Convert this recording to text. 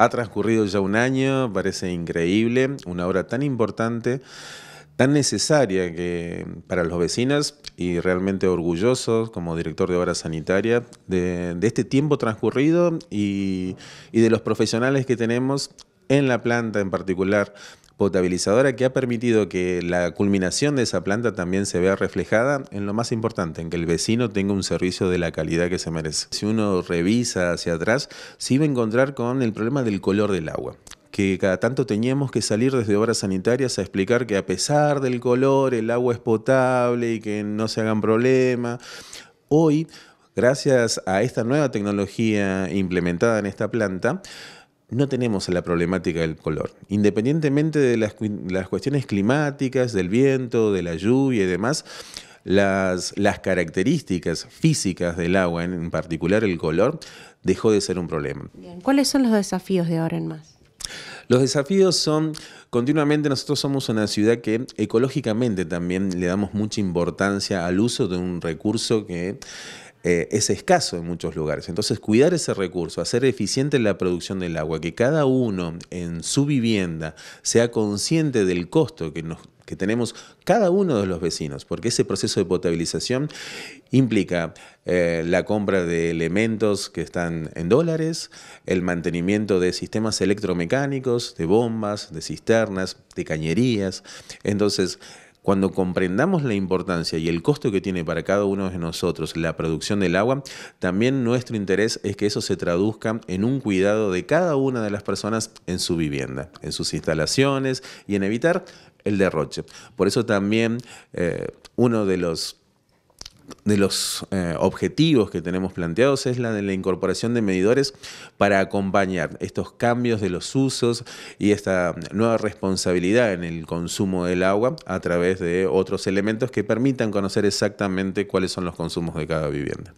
Ha transcurrido ya un año, parece increíble, una obra tan importante, tan necesaria que para los vecinos y realmente orgullosos como director de obra sanitaria de, este tiempo transcurrido y de los profesionales que tenemos en la planta en particular, potabilizadora que ha permitido que la culminación de esa planta también se vea reflejada en lo más importante, en que el vecino tenga un servicio de la calidad que se merece. Si uno revisa hacia atrás, se iba a encontrar con el problema del color del agua que cada tanto teníamos que salir desde obras sanitarias a explicar que a pesar del color el agua es potable y que no se hagan problemas. Hoy, gracias a esta nueva tecnología implementada en esta planta, no tenemos la problemática del color. Independientemente de las, cuestiones climáticas, del viento, de la lluvia y demás, las, las, características físicas del agua, en particular el color, dejó de ser un problema. ¿Cuáles son los desafíos de ahora en más? Los desafíos son, continuamente nosotros somos una ciudad que ecológicamente también le damos mucha importancia al uso de un recurso que eh, es escaso en muchos lugares. Entonces, cuidar ese recurso, hacer eficiente la producción del agua, que cada uno en su vivienda sea consciente del costo que tenemos cada uno de los vecinos, porque ese proceso de potabilización implica eh, la compra de elementos que están en dólares, el mantenimiento de sistemas electromecánicos, de bombas, de cisternas, de cañerías. Entonces, cuando comprendamos la importancia y el costo que tiene para cada uno de nosotros la producción del agua, también nuestro interés es que eso se traduzca en un cuidado de cada una de las personas en su vivienda, en sus instalaciones y en evitar el derroche. Por eso también eh, uno de los de los eh, objetivos que tenemos planteados es la de la incorporación de medidores para acompañar estos cambios de los usos y esta nueva responsabilidad en el consumo del agua a través de otros elementos que permitan conocer exactamente cuáles son los consumos de cada vivienda.